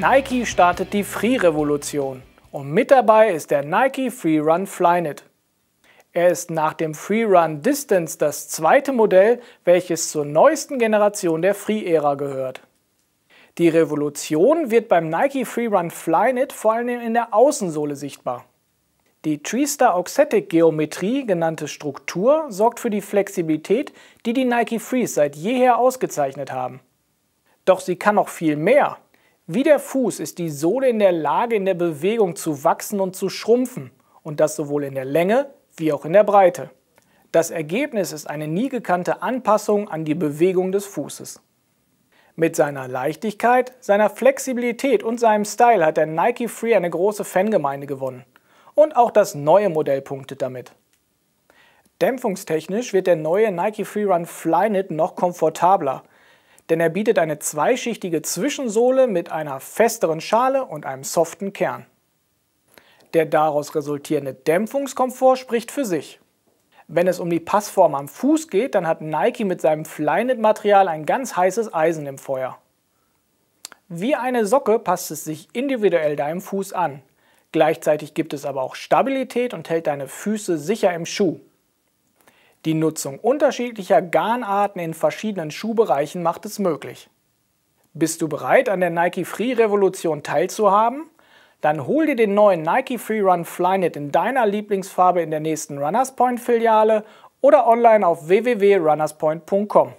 Nike startet die Free-Revolution und mit dabei ist der Nike Freerun Flyknit. Er ist nach dem Freerun Distance das zweite Modell, welches zur neuesten Generation der Free-Ära gehört. Die Revolution wird beim Nike Freerun Flyknit vor allem in der Außensohle sichtbar. Die Treestar Oxetic Geometrie genannte Struktur sorgt für die Flexibilität, die die Nike Frees seit jeher ausgezeichnet haben. Doch sie kann noch viel mehr. Wie der Fuß ist die Sohle in der Lage, in der Bewegung zu wachsen und zu schrumpfen, und das sowohl in der Länge wie auch in der Breite. Das Ergebnis ist eine nie gekannte Anpassung an die Bewegung des Fußes. Mit seiner Leichtigkeit, seiner Flexibilität und seinem Style hat der Nike Free eine große Fangemeinde gewonnen. Und auch das neue Modell punktet damit. Dämpfungstechnisch wird der neue Nike Freerun Flyknit noch komfortabler denn er bietet eine zweischichtige Zwischensohle mit einer festeren Schale und einem soften Kern. Der daraus resultierende Dämpfungskomfort spricht für sich. Wenn es um die Passform am Fuß geht, dann hat Nike mit seinem Flyknit-Material ein ganz heißes Eisen im Feuer. Wie eine Socke passt es sich individuell deinem Fuß an. Gleichzeitig gibt es aber auch Stabilität und hält deine Füße sicher im Schuh. Die Nutzung unterschiedlicher Garnarten in verschiedenen Schuhbereichen macht es möglich. Bist du bereit, an der Nike Free Revolution teilzuhaben? Dann hol dir den neuen Nike Free Run Flyknit in deiner Lieblingsfarbe in der nächsten Runners Point Filiale oder online auf www.runnerspoint.com.